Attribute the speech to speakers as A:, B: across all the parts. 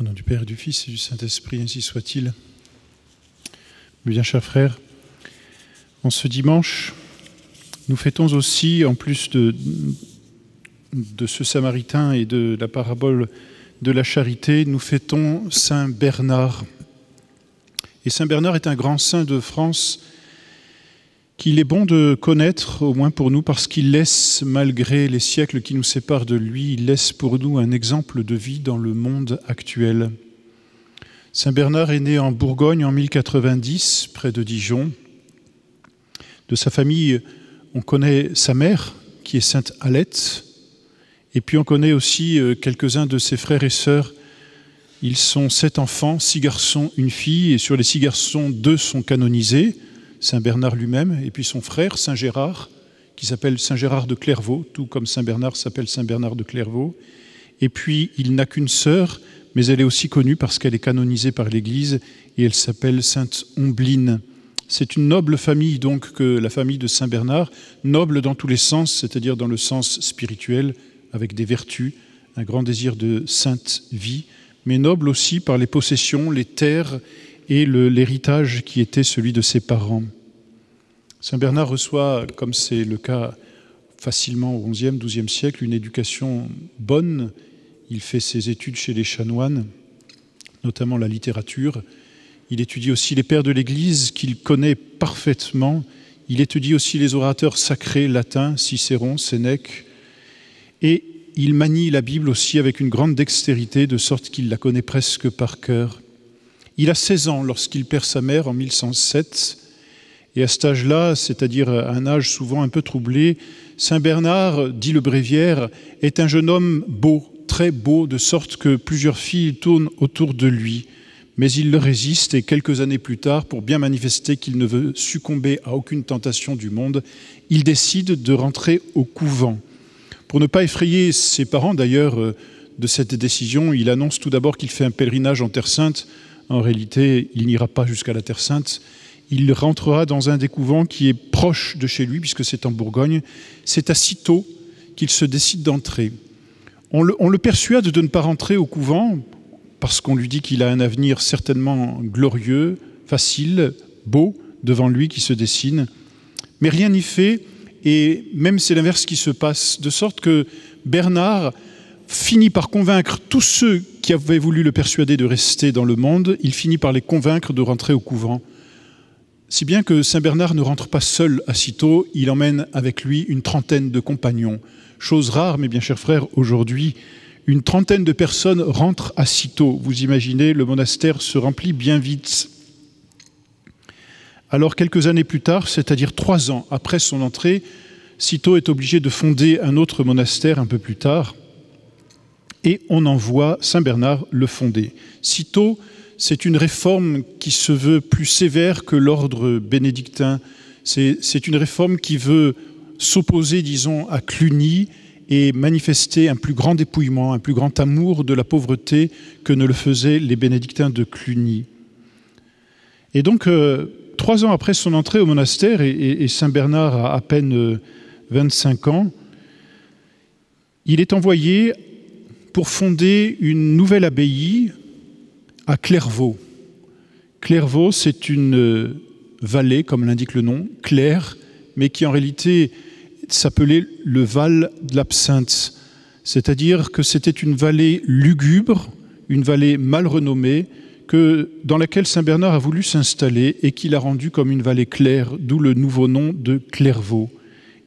A: Au nom du Père, du Fils et du Saint-Esprit, ainsi soit-il. Bien, chers frères, en ce dimanche, nous fêtons aussi, en plus de, de ce Samaritain et de la parabole de la charité, nous fêtons Saint Bernard. Et Saint Bernard est un grand saint de France qu'il est bon de connaître, au moins pour nous, parce qu'il laisse, malgré les siècles qui nous séparent de lui, il laisse pour nous un exemple de vie dans le monde actuel. Saint Bernard est né en Bourgogne en 1090, près de Dijon. De sa famille, on connaît sa mère, qui est sainte Alette, et puis on connaît aussi euh, quelques-uns de ses frères et sœurs. Ils sont sept enfants, six garçons, une fille, et sur les six garçons, deux sont canonisés. Saint Bernard lui-même, et puis son frère, Saint Gérard, qui s'appelle Saint Gérard de Clairvaux, tout comme Saint Bernard s'appelle Saint Bernard de Clairvaux. Et puis il n'a qu'une sœur, mais elle est aussi connue parce qu'elle est canonisée par l'Église, et elle s'appelle Sainte Ombline. C'est une noble famille, donc, que la famille de Saint Bernard, noble dans tous les sens, c'est-à-dire dans le sens spirituel, avec des vertus, un grand désir de sainte vie, mais noble aussi par les possessions, les terres et l'héritage qui était celui de ses parents. Saint Bernard reçoit, comme c'est le cas facilement au XIe, XIIe siècle, une éducation bonne. Il fait ses études chez les chanoines, notamment la littérature. Il étudie aussi les pères de l'Église qu'il connaît parfaitement. Il étudie aussi les orateurs sacrés latins, Cicéron, Sénèque. Et il manie la Bible aussi avec une grande dextérité, de sorte qu'il la connaît presque par cœur. Il a 16 ans lorsqu'il perd sa mère en 1107. Et à cet âge-là, c'est-à-dire un âge souvent un peu troublé, Saint Bernard, dit le bréviaire, est un jeune homme beau, très beau, de sorte que plusieurs filles tournent autour de lui. Mais il le résiste et quelques années plus tard, pour bien manifester qu'il ne veut succomber à aucune tentation du monde, il décide de rentrer au couvent. Pour ne pas effrayer ses parents d'ailleurs euh, de cette décision, il annonce tout d'abord qu'il fait un pèlerinage en Terre Sainte. En réalité, il n'ira pas jusqu'à la Terre Sainte, il rentrera dans un des couvents qui est proche de chez lui, puisque c'est en Bourgogne. C'est à tôt qu'il se décide d'entrer. on le, persuade de ne pas rentrer au couvent, parce qu'on lui dit qu'il a un avenir certainement glorieux, facile, beau, devant lui qui se dessine. Mais rien n'y fait, et même c'est l'inverse qui se passe, de sorte que Bernard finit par convaincre tous ceux qui avaient voulu le persuader de rester dans le monde, il finit par les convaincre de rentrer au couvent. Si bien que Saint Bernard ne rentre pas seul à Cîteaux, il emmène avec lui une trentaine de compagnons. Chose rare, mes bien chers frères, aujourd'hui, une trentaine de personnes rentrent à Cîteaux. Vous imaginez, le monastère se remplit bien vite. Alors, quelques années plus tard, c'est-à-dire trois ans après son entrée, Cîteaux est obligé de fonder un autre monastère un peu plus tard, et on envoie Saint Bernard le fonder. Cîteaux c'est une réforme qui se veut plus sévère que l'ordre bénédictin. C'est une réforme qui veut s'opposer, disons, à Cluny et manifester un plus grand dépouillement, un plus grand amour de la pauvreté que ne le faisaient les bénédictins de Cluny. Et donc, euh, trois ans après son entrée au monastère, et, Saint Bernard a à peine 25 euh, ans, il est envoyé pour fonder une nouvelle abbaye à Clairvaux. Clairvaux, c'est une euh, vallée, comme l'indique le nom, claire, mais qui en réalité s'appelait le Val de l'Absinthe. C'est-à-dire que c'était une vallée lugubre, une vallée mal renommée, que, dans laquelle Saint-Bernard a voulu s'installer et qu'il a rendue comme une vallée claire, d'où le nouveau nom de Clairvaux.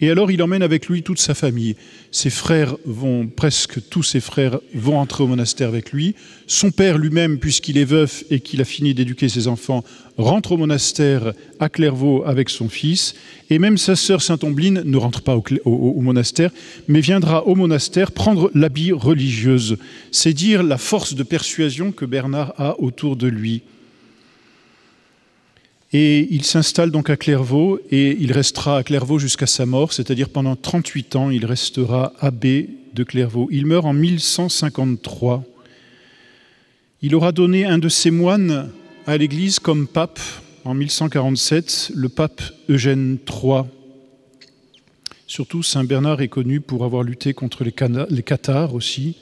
A: Et alors il emmène avec lui toute sa famille. Ses frères vont, presque tous ses frères vont entrer au monastère avec lui. Son père lui-même, puisqu'il est veuf et qu'il a fini d'éduquer ses enfants, rentre au monastère à Clairvaux avec son fils. Et même sa sœur saint Ombline ne rentre pas au monastère, mais viendra au monastère prendre l'habit religieuse. C'est dire la force de persuasion que Bernard a autour de lui. Et il s'installe donc à Clairvaux et il restera à Clairvaux jusqu'à sa mort, c'est-à-dire pendant 38 ans, il restera abbé de Clairvaux. Il meurt en 1153. Il aura donné un de ses moines à l'Église comme pape en 1147, le pape Eugène III. Surtout, Saint Bernard est connu pour avoir lutté contre les, les cathares aussi.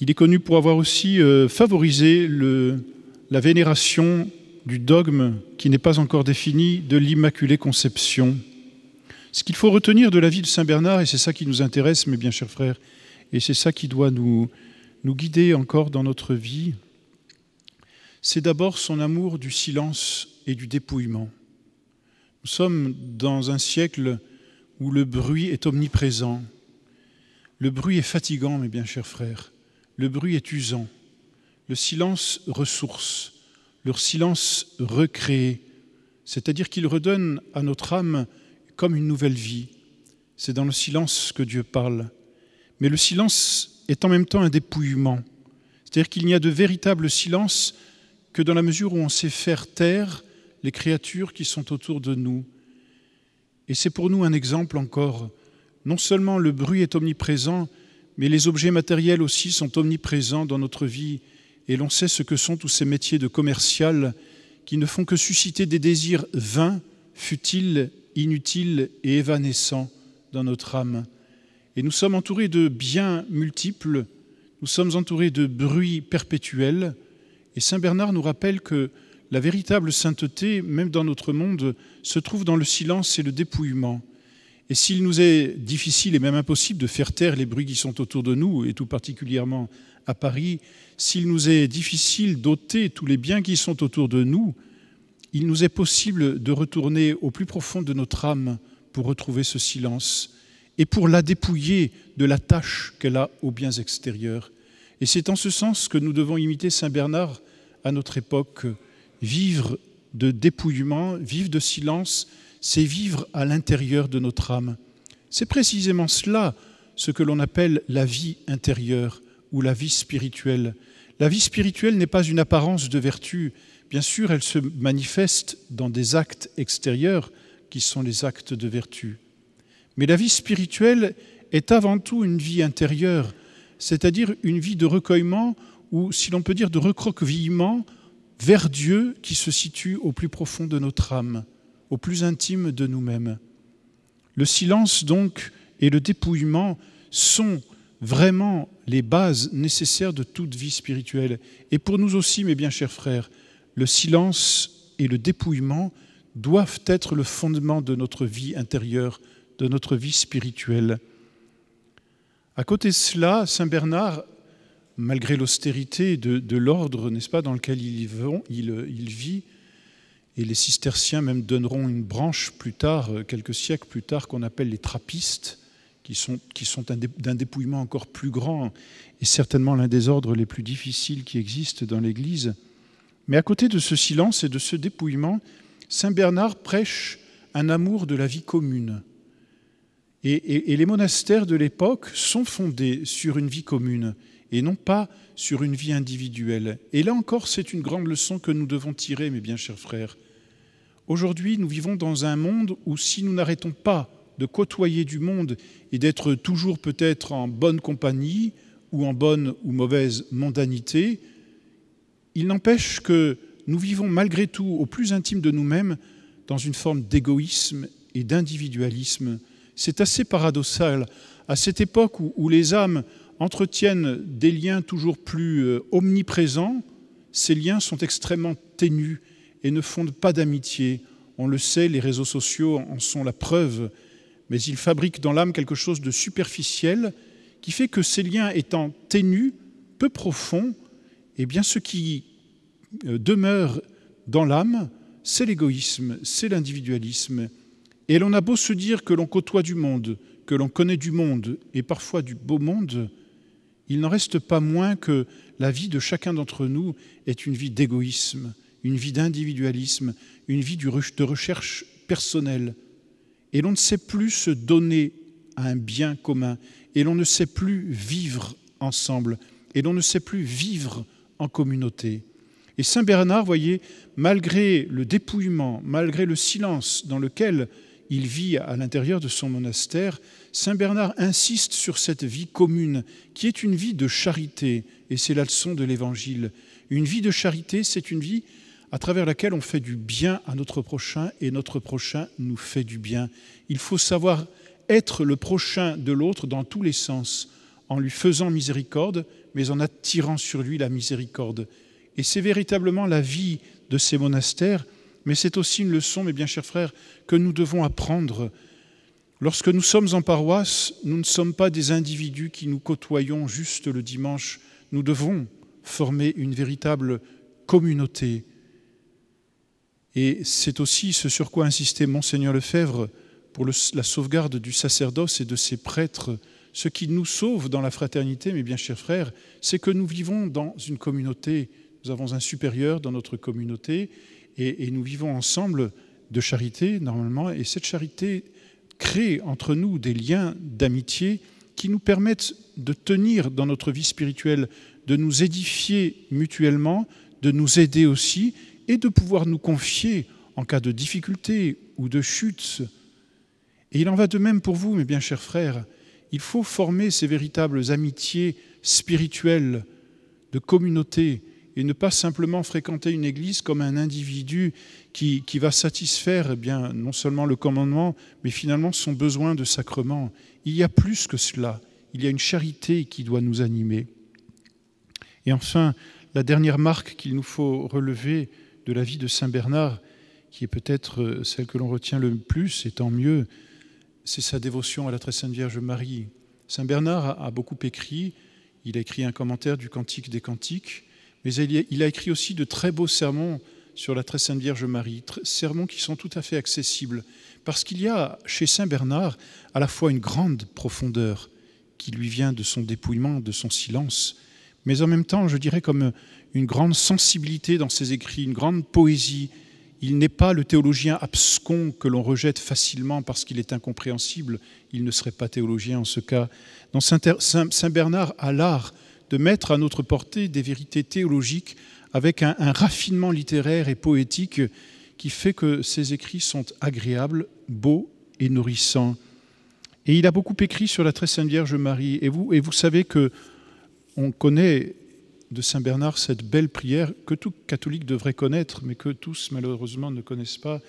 A: Il est connu pour avoir aussi euh, favorisé la vénération du dogme qui n'est pas encore défini de l'Immaculée Conception. Ce qu'il faut retenir de la vie de Saint Bernard, et c'est ça qui nous intéresse, mes bien chers frères, et c'est ça qui doit nous, nous guider encore dans notre vie, c'est d'abord son amour du silence et du dépouillement. Nous sommes dans un siècle où le bruit est omniprésent. Le bruit est fatigant, mes bien chers frères. Le bruit est usant. Le silence ressource leur silence recréé, c'est-à-dire qu'il redonne à notre âme comme une nouvelle vie. C'est dans le silence que Dieu parle. Mais le silence est en même temps un dépouillement. C'est-à-dire qu'il n'y a de véritable silence que dans la mesure où on sait faire taire les créatures qui sont autour de nous. Et c'est pour nous un exemple encore. Non seulement le bruit est omniprésent, mais les objets matériels aussi sont omniprésents dans notre vie et l'on sait ce que sont tous ces métiers de commercial qui ne font que susciter des désirs vains, futiles, inutiles et évanescents dans notre âme. Et nous sommes entourés de biens multiples, nous sommes entourés de bruits perpétuels, et Saint Bernard nous rappelle que la véritable sainteté, même dans notre monde, se trouve dans le silence et le dépouillement. Et s'il nous est difficile et même impossible de faire taire les bruits qui sont autour de nous, et tout particulièrement à Paris, s'il nous est difficile d'ôter tous les biens qui sont autour de nous, il nous est possible de retourner au plus profond de notre âme pour retrouver ce silence et pour la dépouiller de la tâche qu'elle a aux biens extérieurs. Et c'est en ce sens que nous devons imiter Saint Bernard à notre époque. Vivre de dépouillement, vivre de silence, c'est vivre à l'intérieur de notre âme. C'est précisément cela ce que l'on appelle la vie intérieure ou la vie spirituelle. La vie spirituelle n'est pas une apparence de vertu. Bien sûr, elle se manifeste dans des actes extérieurs qui sont les actes de vertu. Mais la vie spirituelle est avant tout une vie intérieure, c'est-à-dire une vie de recueillement ou, si l'on peut dire, de recroquevillement vers Dieu qui se situe au plus profond de notre âme, au plus intime de nous-mêmes. Le silence, donc, et le dépouillement sont vraiment les bases nécessaires de toute vie spirituelle. Et pour nous aussi, mes bien chers frères, le silence et le dépouillement doivent être le fondement de notre vie intérieure, de notre vie spirituelle. À côté de cela, Saint Bernard, malgré l'austérité de, l'ordre, n'est-ce pas, dans lequel il, il vit, et les cisterciens même donneront une branche plus tard, quelques siècles plus tard, qu'on appelle les trappistes, qui sont, qui sont d'un dépouillement encore plus grand et certainement l'un des ordres les plus difficiles qui existent dans l'Église. Mais à côté de ce silence et de ce dépouillement, Saint Bernard prêche un amour de la vie commune. et les monastères de l'époque sont fondés sur une vie commune et non pas sur une vie individuelle. Et là encore, c'est une grande leçon que nous devons tirer, mes bien chers frères. Aujourd'hui, nous vivons dans un monde où si nous n'arrêtons pas de côtoyer du monde et d'être toujours peut-être en bonne compagnie ou en bonne ou mauvaise mondanité, il n'empêche que nous vivons malgré tout au plus intime de nous-mêmes dans une forme d'égoïsme et d'individualisme. C'est assez paradoxal. À cette époque où, les âmes entretiennent des liens toujours plus euh, omniprésents, ces liens sont extrêmement ténus et ne fondent pas d'amitié. On le sait, les réseaux sociaux en sont la preuve mais il fabrique dans l'âme quelque chose de superficiel qui fait que ces liens étant ténus, peu profonds, et eh bien ce qui euh, demeure dans l'âme, c'est l'égoïsme, c'est l'individualisme. Et l'on a beau se dire que l'on côtoie du monde, que l'on connaît du monde, et parfois du beau monde, il n'en reste pas moins que la vie de chacun d'entre nous est une vie d'égoïsme, une vie d'individualisme, une vie de recherche personnelle et l'on ne sait plus se donner à un bien commun, et l'on ne sait plus vivre ensemble, et l'on ne sait plus vivre en communauté. Et Saint Bernard, voyez, malgré le dépouillement, malgré le silence dans lequel il vit à l'intérieur de son monastère, Saint Bernard insiste sur cette vie commune, qui est une vie de charité, et c'est la leçon de l'Évangile. Une vie de charité, c'est une vie à travers laquelle on fait du bien à notre prochain et notre prochain nous fait du bien. Il faut savoir être le prochain de l'autre dans tous les sens, en lui faisant miséricorde, mais en attirant sur lui la miséricorde. Et c'est véritablement la vie de ces monastères, mais c'est aussi une leçon, mes bien chers frères, que nous devons apprendre. Lorsque nous sommes en paroisse, nous ne sommes pas des individus qui nous côtoyons juste le dimanche. Nous devons former une véritable communauté, et c'est aussi ce sur quoi insistait monseigneur Lefebvre pour la sauvegarde du sacerdoce et de ses prêtres. Ce qui nous sauve dans la fraternité, mes bien chers frères, c'est que nous vivons dans une communauté. Nous avons un supérieur dans notre communauté et nous vivons ensemble de charité, normalement, et cette charité crée entre nous des liens d'amitié qui nous permettent de tenir dans notre vie spirituelle, de nous édifier mutuellement, de nous aider aussi, et de pouvoir nous confier en cas de difficulté ou de chute. Et il en va de même pour vous, mes bien chers frères. Il faut former ces véritables amitiés spirituelles de communauté et ne pas simplement fréquenter une église comme un individu qui, qui va satisfaire eh bien, non seulement le commandement, mais finalement son besoin de sacrement. Il y a plus que cela. Il y a une charité qui doit nous animer. Et enfin, la dernière marque qu'il nous faut relever, de la vie de Saint Bernard, qui est peut-être euh, celle que l'on retient le plus, et tant mieux, c'est sa dévotion à la très sainte Vierge Marie. Saint Bernard a, beaucoup écrit, il a écrit un commentaire du Cantique des Cantiques, mais il a, écrit aussi de très beaux sermons sur la très sainte Vierge Marie, sermons qui sont tout à fait accessibles, parce qu'il y a chez Saint Bernard à la fois une grande profondeur qui lui vient de son dépouillement, de son silence, mais en même temps, je dirais, comme euh, une grande sensibilité dans ses écrits, une grande poésie. Il n'est pas le théologien abscon que l'on rejette facilement parce qu'il est incompréhensible. Il ne serait pas théologien en ce cas. Donc Saint Bernard a l'art de mettre à notre portée des vérités théologiques avec un, raffinement littéraire et poétique qui fait que ses écrits sont agréables, beaux et nourrissants. Et il a beaucoup écrit sur la très sainte Vierge Marie. Et vous, et vous savez que on connaît de Saint Bernard cette belle prière que tout catholique devrait connaître, mais que tous malheureusement ne connaissent pas,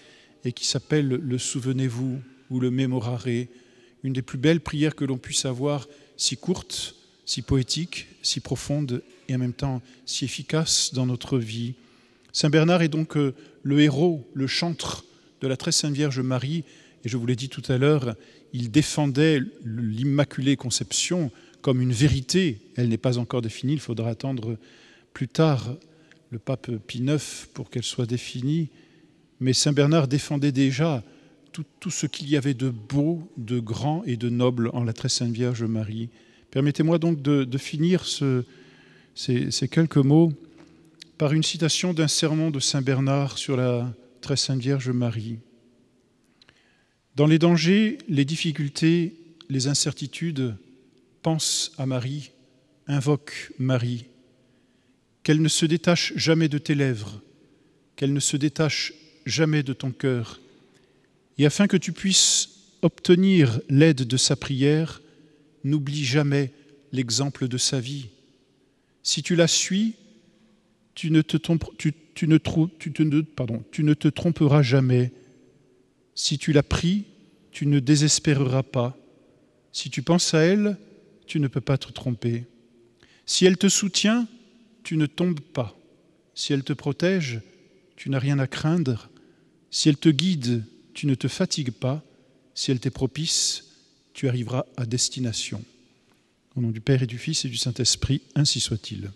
A: et qui s'appelle le Souvenez-vous ou le Mémorare, une des plus belles prières que l'on puisse avoir, si courte, si poétique, si profonde et en même temps si efficace dans notre vie. Saint Bernard est donc euh, le héros, le chantre de la très sainte Vierge Marie, et je vous l'ai dit tout à l'heure, il défendait l'Immaculée Conception, comme une vérité. Elle n'est pas encore définie, il faudra attendre plus tard le pape Pie IX pour qu'elle soit définie. Mais Saint Bernard défendait déjà tout, ce qu'il y avait de beau, de grand et de noble en la très sainte Vierge Marie. Permettez-moi donc de, finir ces, ces, quelques mots par une citation d'un sermon de Saint Bernard sur la très sainte Vierge Marie. Dans les dangers, les difficultés, les incertitudes, pense à Marie, invoque Marie, qu'elle ne se détache jamais de tes lèvres, qu'elle ne se détache jamais de ton cœur, et afin que tu puisses obtenir l'aide de sa prière, n'oublie jamais l'exemple de sa vie. Si tu la suis, tu ne te, ne, tu ne tromperas jamais. Si tu la pries, tu ne désespéreras pas. Si tu penses à elle, tu ne peux pas te tromper. Si elle te soutient, tu ne tombes pas. Si elle te protège, tu n'as rien à craindre. Si elle te guide, tu ne te fatigues pas. Si elle t'est propice, tu arriveras à destination. Au nom du Père et du Fils et du Saint-Esprit, ainsi soit-il.